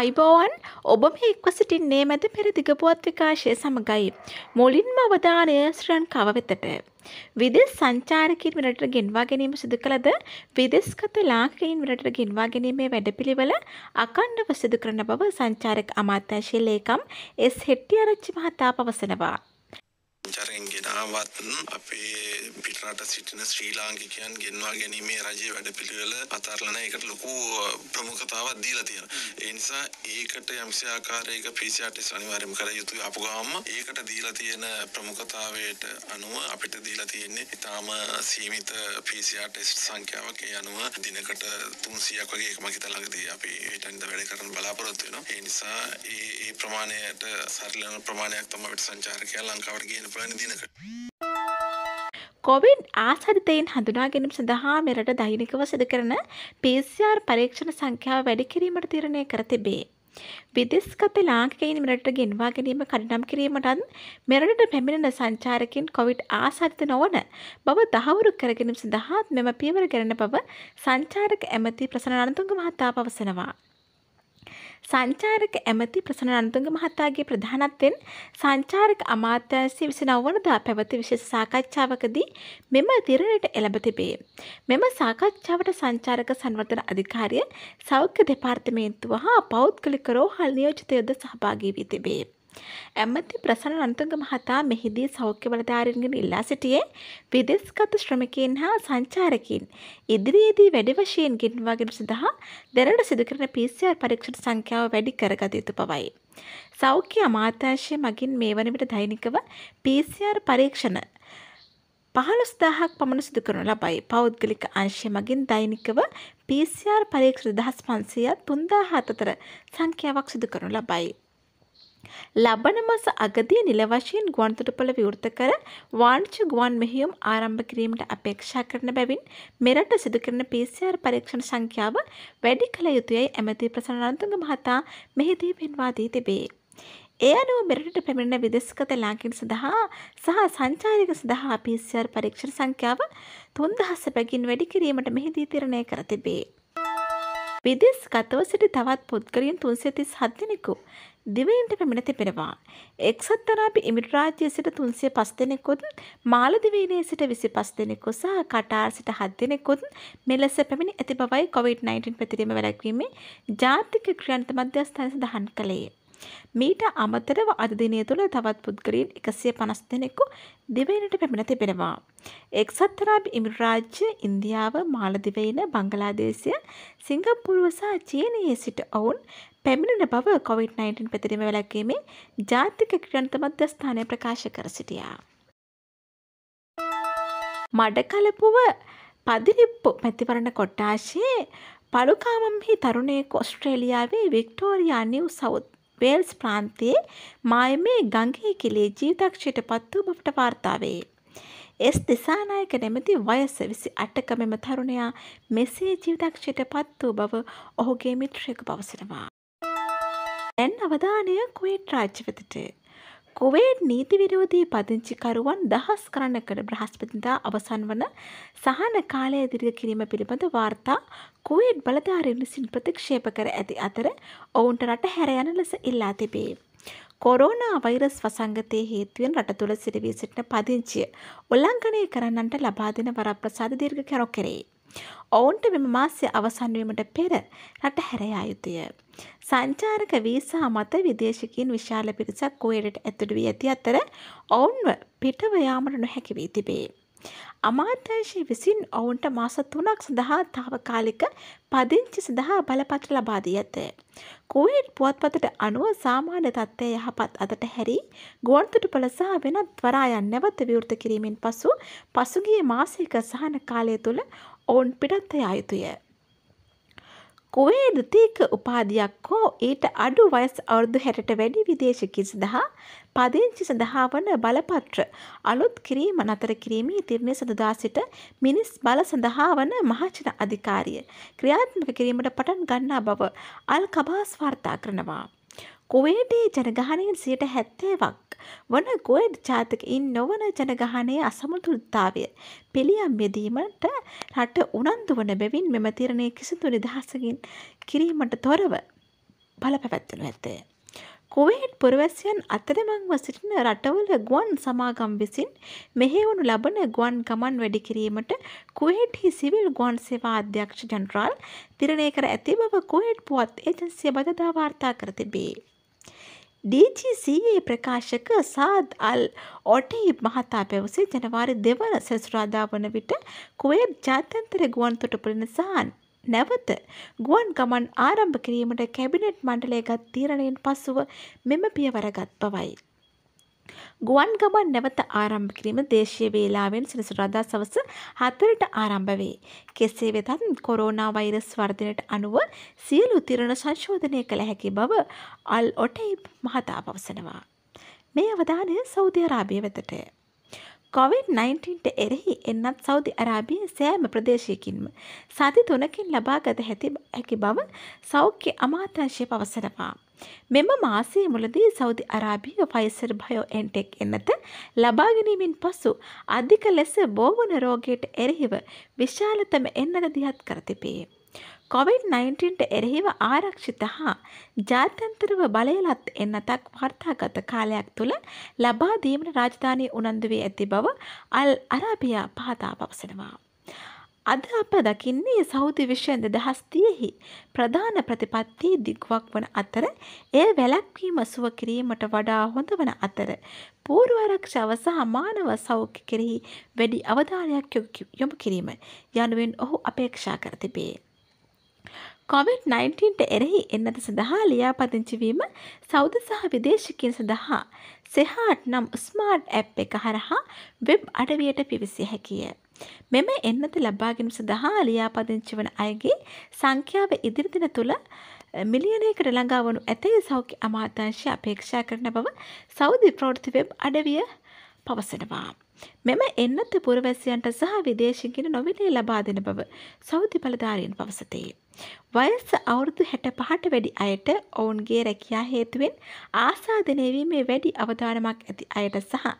අයිබෝවන් ඔබම එක්ව සිටින්නේ මැද පෙරදිගපුවත් විකාශය සමඟයි. මුලින්ම අවධානය ශ්‍රන් කවවෙතට. විදෙස් සංචාරකින් වලට ගෙන්වා ගැනීම සිදු කළද විදෙස්ගත ලාංකිකයින් වලට ගෙන්වා ගැනීමේ වැඩපිළිවෙල අකණ්ඩව සිදු කරන බව සංචාරක අමාත්‍යංශයේ ලේකම් එස් හෙට්ටිආරච්චි මහතා පවසනවා. සංචාරකයන්ගේ වුණාවත් අපේ පිටරට සිටින ශ්‍රී ලාංකිකයන් ගෙන්වා ගැනීමේ රජයේ වැඩපිළිවෙල අතාරලා නැහැ. ඒකට ලොකු ප්‍රමුඛතාවක් දීලා තියෙනවා. ඒ නිසා ඒකට යම්සි ආකාරයක PCR test අනිවාර්යයෙන්ම කර යුතුයි. අපු ගාමම ඒකට දීලා තියෙන ප්‍රමුඛතාවයට අනුව අපිට දීලා තියෙන්නේ ඊටාම සීමිත PCR test සංඛ්‍යාවක් ඒ අනුව දිනකට 300ක් වගේ මම හිතා ළඟදී අපි හිතන්නේ වැඩ කරන්න බලාපොරොත්තු වෙනවා. ඒ නිසා ඒ ඒ ප්‍රමාණයට සරිලන ප්‍රමාණයක් තමයි අපිට සංචාරකයන් ලංකාවට ගේන්න පුළුවන් දිනකට. කොවිඩ් ආචරිතයෙන් හඳුනාගැනීම සඳහා මෙරට දෛනිකව සිදු කරන PCR පරීක්ෂණ සංඛ්‍යාව වැඩි කිරීමට තීරණය කර තිබේ. විදෙස්ගත ලාංකිකයින් මෙරටට ගෙන්වා ගැනීම කඩිනම් කිරීමටත් මෙරටට පැමිණෙන සංචාරකින් කොවිඩ් ආසාධිත නොවන බව දහවුරු කර ගැනීම සඳහා මෙම පියවර ගැන බව සංචාරක ඇමති ප්‍රසන්න අනතුංග මහතා පවසනවා. සංචාරක ඇමති ප්‍රසන අනතුංග මහතාගේ ප්‍රධානත්වයෙන් සංචාරක අමාත්‍යංශය විසි නවවනදා පැවති විශේෂ සාකච්ඡාවකදී මෙම තිරණයට එළඹ තිබේ. මෙම සාකච්ඡාවට සංචාරක සංවර්ධන අධිකාරිය සෞඛ්‍ය දෙපාර්තමේන්තුව හා පෞද්ගලික රෝහල් නියෝජිතයොද සහභාගී වී තිබේ. ඇමති ප්‍රසන්න රණතුංග මහතා මෙහිදී සෞඛ්‍ය බලධාරීන්ගෙන් ඉල්ලා සිටියේ විදෙස්ගත ශ්‍රමිකයින් හා සංචාරකින් ඉදිරියේදී වැඩි වශයෙන් ගෙන්වාගෙන සඳහා දැනට සිදුකරන PCR පරීක්ෂණ සංඛ්‍යාව වැඩි කරගත යුතු බවයි. සෞඛ්‍ය අමාත්‍යාංශය මගින් මේ වන විට දෛනිකව PCR පරීක්ෂණ පහළොස් දාහක් පමණ සිදු කරනු ලබයි පෞද්ගලික අංශය මගින් දෛනිකව PCR පරීක්ෂණ දහස් පන්සීයත් තුන්දා හතතර සංඛ්‍යාවක් සිදු කරනු ලබයි. ලබන මස අගදී නිල වශයෙන් ගුවන්තොටුපළ විවෘත කර වාණිජ ගුවන් මෙහෙයුම් ආරම්භ කිරීමට අපේක්ෂා කරන බැවින් මෙරට සිදු කරන PCR පරීක්ෂණ සංඛ්‍යාව වැඩි කළ යුතුයයි ඇමති ප්‍රසන්නරත්නතුංග මහතා මෙහිදී පෙන්වා දී තිබේ. ඒ අනුව මෙරටට පැමිණෙන විදේශගත ලාංකින් සඳහා සහ සංචාරක සඳහා PCR පරීක්ෂණ සංඛ්‍යාව 3000 බැගින් වැඩි කිරීමට මෙහිදී තීරණය කර තිබේ. විදෙස් ගතව සිටි තවත් පුද්ගලයන් තුන්සේ තිස් හත්දෙනෙකු දිවයින්ට පැමිණ තිබෙනවා. එක්සත් අරාබි එමිරි රාජ්‍යයේ සිට තුන්සිය පස් දෙනෙකුත් මාලදිවයිනේ සිට විසි පස් දෙනෙකු සහ කටාර් සිට හත් දෙනෙකුත් මෙලෙස පැමිණි ඇති බවයි කොවිඩ්-19 පැතිරීම වැළැක්වීමේ ජාතික ක්‍රියාන්ත මධ්‍යස්ථානය සඳහන් කළේ. මීට අමතරව අද දිනය තුළ තවත් පුද්ගලීන් එකසිය පනස් දෙනෙකු දිවයිනට පැමිණ තිබෙනවා. එක්සත්තරාබ් ඉමිරාජ්‍ය ඉන්දියාව මාලදිවයින බංගලාදේශය සිංගපුරුවසා චීනයේ සිට ඔවුන් පැමිණෙන බව කොවිD-19 පැතිරීම වැලැක්වීමේ ජාතික ක්‍රියන්ත මධ්‍යස්ථානය ප්‍රකාශ කර සිටියා. මඩකලපුව පදිරිප්පු මැතිවරණ කොට්ටාශයේ පලුකාමම්හි තරුණයෙක් ඔස්ට්‍රේලියාවේ වික්ටෝරයා නිව් සෞත් වේල්ස් ප්‍රාන්තයේ මායමේ ගංගේ කෙලේ ජීවිතක්ෂයට පත් වූ බවට වාර්තාවේ. එස් දිසානායක නැමැති වයස විසි අටක මෙම තරුණයා මෙසේ ජීවිතක්ෂයට පත් වූ බව ඔහුගේ මිත්‍රයක පවසනවා. දැන් අවධානය කුවේට් රාජ්‍ය වෙතට. කුවේට් නීති විරෝධී පදිංචිකරුවන් දහස් කරන්නකට බ්‍රහස්පතිදා අවසන් වන සහන කාලය දිරිග කිරීම පිළිබඳ වාර්තා කුවේට් බලධාරීන් විසින් ප්‍රතික්ෂේප කර ඇති අතර ඔවුන්ට රට හැර යන ලෙස ඉල්ලා තිබේ. කොරෝනා වෛරස් වසංගතයේ හේතුවෙන් රට තුළ සිරවී සිටින පදිංචිය උල්ලංඝනය කරන්නන්ට ලබා දෙන වරප්‍රසාද දීර්ඝ කැරොක් කෙරේ. ඔවුන්ට මෙම මාසය අවසන්වීමට පෙර රට හැරයා යුතුය. සංචාරක වීසා මත විදේශකින් විශාල පිරිසක් කුවේරට ඇතුළු වී ඇති අතර ඔවුන්ව පිටව යාමට නොහැකි වී තිබේ. අමාත්‍යංශය විසින් ඔවුන්ට මාස තුනක් සඳහා තාවකාලික පදිංචි සඳහා බලපත්‍ර ලබා දී ඇත. කුවේට් පුවත්පතට අනුව සාමාන්‍ය තත්ත්වය යහපත් අතට හැරී ගුවන්තොටුපළ සහ වෙනත් වරායන් නැවත විවෘත කිරීමෙන් පසු පසුගිය මාසයක සහන කාලය තුළ ඔවුන් පිටත්ව යුතුය. කුවේ දතික උපාධයක් හෝ ඊට අඩු වයස් අවුරුදු හැටට වැඩි විදේශකී සඳහා පදිංචි සඳහා වන බලපත්‍ර අලුත් කිරීම නතර කිරීමේ තීරණය සඳහා සිට මිනිස් බල සඳහා වන මහජන අධිකාරිය ක්‍රියාත්මක කිරීමට පටන් ගන්නා බව අල් කබාස් වාර්තා කරනවා. කුවේටේ ජනගහනයෙන් සියට හැත්තේවක් වන ගොයඩ් ජාතකයින් නොවන ජනගහනයේ අසමතුෘත්තාවය. පිළියම් යෙදීමට රට උනන්දු වන බැවින් මෙම තිරණය කිසිදු නිදහසකින් කිරීමට තොරව බලපැවැත්වනු ඇත්තේ. කුවේට් පුරවැසියන් අතරමංව සිටින රටවල ගුවන් සමාගම් විසින් මෙහෙවනු ලබන ගුවන් ගමන් වැඩි කිරීමට කුවේට්හි සිවිල් ගුවන් සේවා අධ්‍යක්ෂ ජනරාල් තිරණය කර ඇති බව කුවේට් පුවත් ඒජන්සිය බදදා වාර්තා කර තිබේ. ඩීජීසීයේ ප්‍රකාශක සාද් අල් ඔටයිබ් මහතා පැවසේ ජනවාරි දෙවන සෙසුරාදා වන විට කුවේබ් ජාත්‍යන්තර ගුවන් තොටුපළන සහ නැවත ගුවන් ගමන් ආරම්භ කිරීමට කැබිනට් මණ්ඩලය ගත් තීරණයෙන් පසුව මෙම පියවර ගත් බවයි. ගුවන් ගමන් නැවත ආරම්භ කිරීම දේශීය වේලාවෙන් සෙනසුරාදා සවස හතරට ආරම්භ වේ. කෙසේ වෙතත් කොරෝනා වෛරස් වර්ධනයට අනුව සියලු තිරණ සංශෝධනය කළ හැකි බව අල් ඔටෙයි මහතා පවසනවා. මේ අවධානය සෞදි අරාබිය වෙතටය. කොවිD-19ට එරෙහි එන්නත් සෞදි අරාබිය සෑම ප්‍රදේශයකින්ම සති තුනකින් ලබාගත හැති හැකි බව සෞඛ්‍ය අමාත්‍යංශය පවසනවා. මෙම මාසයේ මුලදී සෞදි අරාබිය ෆයිසර් බයෝ එන්ටෙක් එන්නත ලබාගැනීමෙන් පසු අධික ලෙස බෝවන රෝගයට එරෙහිව විශාලතම එන්නද දිහත් කර තිබේ. කොවිඩ් 19ට එරෙහිව ආරක්ෂිත හා ජාත්‍යන්තරව බලයලත් එන්නතක් වාර්තාගත කාලයක් තුළ ලබා දීමට රාජධානී උනන්දු වී ඇති බව අල් අරාබියා පහතා පවසනවා. අද අප දකින්නේ සෞදි විශ්යෙන් දෙදහස්තියෙහි ප්‍රධාන ප්‍රතිපත්තිය දිගුවක් වන අතර එය වැලැක්වීම සුව කිරීමට වඩා හොඳ වන අතර පූර්වාරක්ෂාව සහ මානව සෞඛ්‍ය කෙරෙහි වැඩි අවධානයක් යොමු කිරීම යනුවෙන් ඔහු අපේක්ෂා කර තිබේ. කොවිD-19ට එරෙහි එන්නද සඳහා ලියාපදිංචිවීම සෞද සහ විදේශකින් සඳහා සෙහාට් නම් ස්මාර්ට් ඇප් එක හරහා වෙබ් අඩවියට පිවිසිය හැකිය. මෙම එන්නත ලබාගෙන සඳහා ලියාපදිංචි වන අයගේ සංඛ්‍යාව ඉදිරිදින තුළ මිලියනයකට ළඟාවනු ඇතැයි සෞඛ්‍ය අමාත්‍යංශය අපේක්ෂා කරන බව සෞදි ප්‍රෝෘති වෙබ් අඩවිය පවසනවා. මෙම එන්නත පුරවැසියන්ට සහ විදේශිකින් නොවිලේ ලබා දෙන බව සෞති බලධාරීන් පවසතේ. වයස අවුරුදු හැට පහට වැඩි අයට ඔවුන්ගේ රැකියා හේතුවෙන් ආසාධනයවීමේ වැඩි අවධානමක් ඇති අයට සහ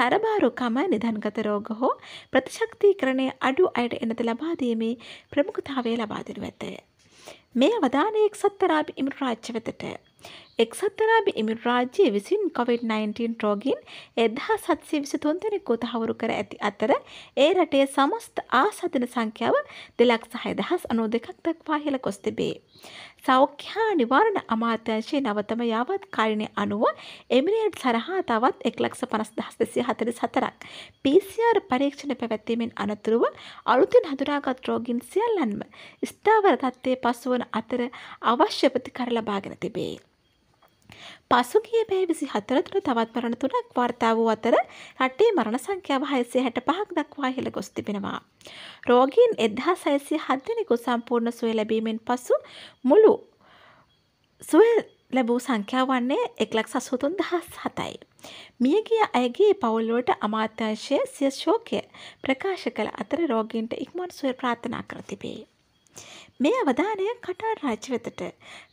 තරබාරුකම නිධන්ගත රෝග හෝ ප්‍රතිශක්තිකරණය අඩු අයට එනත ලබාදීමේ ප්‍රමුඛතාවය ලබාදරු ඇත. මේ අවධානයෙක් සත්තරාබි ඉමරාච්ච වෙතට. එක්සත් අරාබි ඉමිරාජ්‍යය විසින් COVID-19 රෝගීන් එදහා සත්සය විසිතුන් දෙනෙකු තහවුරු කර ඇති අතර ඒ රටේ සමස්ත ආසාධන සංඛ්‍යාව දෙලක්ස හයදහස් අනෝ දෙකක් දක්වා ඉහළ කොස් තිබේ. සෞඛ්‍යා නිවාරණ අමාත්‍යංශයේ නවතම යාවත් කාරිණය අනුව එමිරේට් සරහා තවත් එක්ලක්ෂ පනස් දහස් දෙසිය හතරි සතරක්. PCR පරීක්ෂණ පැවැත්වීමෙන් අනතුරුව අලුතින් හඳුනාගත් රෝගින් සියල්ලන්ම ස්ථාවර තත්ත්වය පසුවන අතර අවශ්‍ය ප්‍රතිකර ලබාගෙන තිබේ. පසුගිය පැය 24 තුන තවත් මරණ තුනක් වාර්තා වූ අතර රටේ මරණ සංඛ්‍යාව 665ක් දක්වා ඉහළ ගොස් තිබෙනවා. රෝගීන් 1607 දෙනෙකු සම්පූර්ණ සුවය ලැබීමෙන් පසු මුළු සුවය ලැබූ සංඛ්‍යාව වන්නේ 1,63,007යි. මියගිය අයගේ පවුල්වලට අමාත්‍යංශය සිය ශෝකය ප්‍රකාශ කළ අතර රෝගීන්ට ඉක්මන් සුවය ප්‍රාර්ථනා කර තිබේ. මේ අවධානය කටාර් රාජ්‍ය වෙතට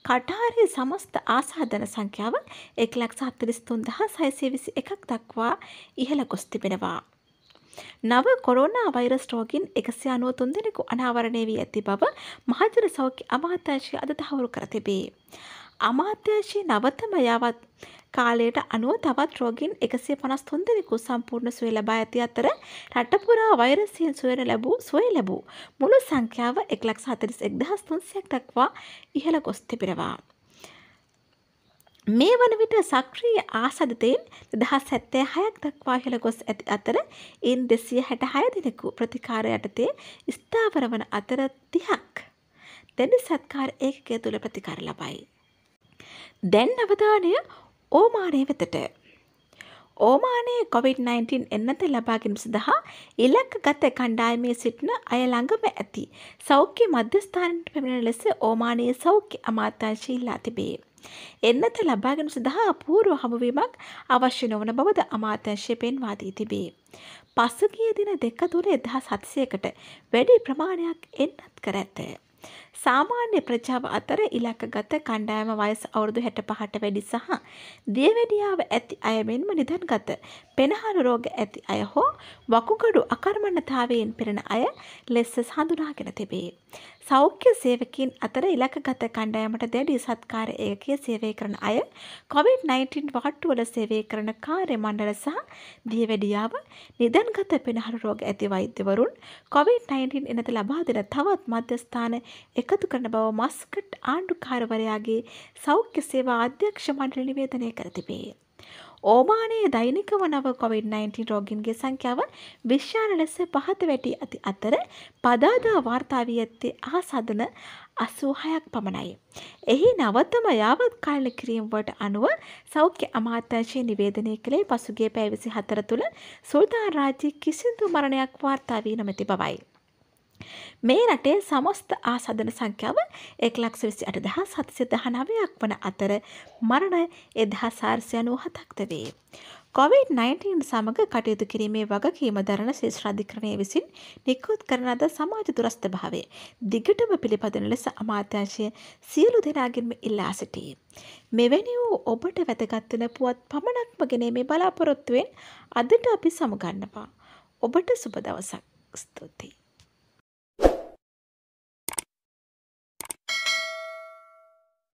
කටාරයේ සමස්ත ආසාධන සංඛ්‍යාව එක් ලක්ෂ හතලිස් තුන්දහා සයසය විසි එකක් දක්වා ඉහළ ගොස් තිබෙනවා. නව කොරෝනා වෛරස් රෝගින් එකසි අනුව තුන් දෙනෙකු අනාවරණය වී ඇති බව මහජන සෞඛ්‍ය අමාත්‍යංශය අද තහවුරු කර තිබේ. අමාත්‍යංශයේ නවතම යවත් කාලයට අනුව තවත් රෝගීන් එකසිය පනස් තුන්දෙනෙකු සම්පූර්ණ සුවය ලබා ඇති අතර රටපුරා වෛරසියෙන් සුවර ලැබූ සුවය ලැබූ මුළු සංඛ්‍යාව එක්ලක්ස හතරිස් එක්දහස් තුන්සියක් දක්වා ඉහළ ගොස් තිබිරවා. මේ වන විට සක්‍රීය ආසධතයෙන් දහස් හැත්තෑ හයක් දක්වා ඉහළ ගොස් ඇති අතර ඉන් දෙසිය හැට හය දෙනෙකු ප්‍රතිකාර යටතේ ස්ථාවර වන අතර තිහක්. දැඩි සත්කාර ඒකය තුළ ප්‍රතිකාර ලබයි. දැන් අවධානය ඕමානය වෙතට. ඕමානය COොVID-19 එන්නත ලබාගින් සඳහා ඉලක්ක ගත කණ්ඩායමේ සිටින අය ළඟම ඇති සෞඛ්‍ය මධ්‍යස්ථානට පැමිණෙන ලෙස ඕමානයේ සෞඛ්‍ය අමාත්‍යංශීල්ලා තිබේ. එන්නත ලබාගෙන සඳහා පූරුව හමුවීමක් අවශ්‍ය නොවන බවද අමාත්‍යංශය පෙන්වාදී තිබේ. පසුගිය දින දෙක තුළ එදහා සත්සයකට වැඩි ප්‍රමාණයක් එන්නත් කර ඇත. සාමාන්‍ය ප්‍රජාව අතර ඉලක්කගත කණ්ඩායම වයස අවුරුදු 65ට වැඩි සහ දියවැඩියාව ඇති අය මෙන්ම නිදන්ගත පෙනහළු රෝග ඇති අය හෝ වකුගඩු අකර්මණතාවයෙන් පෙරෙන අය ලෙස හඳුනාගෙන තිබේ. සෞඛ්‍ය සේවකින් අතර ඉලක්කගත කණ්ඩායමට දැඩි සත්කාර ඒකකයේ සේවය කරන අය COVID-19 වාට්ටුවල සේවය කරන කාර්ය මණ්ඩල සහ දියවැඩියාව නිදන්ගත පෙනහළු රෝග ඇති වෛද්‍යවරුන් COVID-19 එනත ලබා දෙන තවත් මධ්‍යස්ථාන 1 එකතු කරන බව මස්කට් ආණ්ඩුකාරවරයාගේ සෞඛ්‍ය සේවා අධ්‍යක්ෂ මණ්ඩල නිවේදනය කර තිබේ. ඕමානයේ දෛනිකව නව කොවිD-19 රෝගීන්ගේ සංඛ්‍යාව විශ්ාල ලෙස පහත වැටි ඇති අතර පදාදා වාර්තා වී ඇත්තේ ආසදන 86ක් පමණයි. එහි නවතම යාවත් කාලන කිරීම වලට අනුව සෞඛ්‍ය අමාත්‍යාංශයේ නිවේදනය කළේ පසුගිය පැය 24 තුළ සුල්තාන් රාජ්‍යයේ කිසිදු මරණයක් වාර්තා වී නොමැති බවයි. මේ රටේ සමස්ත ආසාධන සංඛ්‍යාව එක් ලක්ෂ විසි අට දහා සතසි දහනවයක් වන අතර මරණ එදහා සාර්සයනූ හතක්ත වේ. කොවිD-19 සමඟ කටයුතු කිරීමේ වගකීම දරන ශේෂ්‍රාධිකරණය විසින් නිකුත් කරනද සමාජ දුරස්ථ භාවය දිගටම පිළිපදන ලෙස අමාත්‍යංශය සියලු දෙනාගෙන්ම ඉල්ලා සිටී. මෙවැනි වූ ඔබට වැදගත්වන පුවත් පමණක්ම ගෙනීමේ බලාපොරොත්තුවෙන් අදට අපි සමුගන්නවා. ඔබට සුබ දවසක් ස්තුතියි.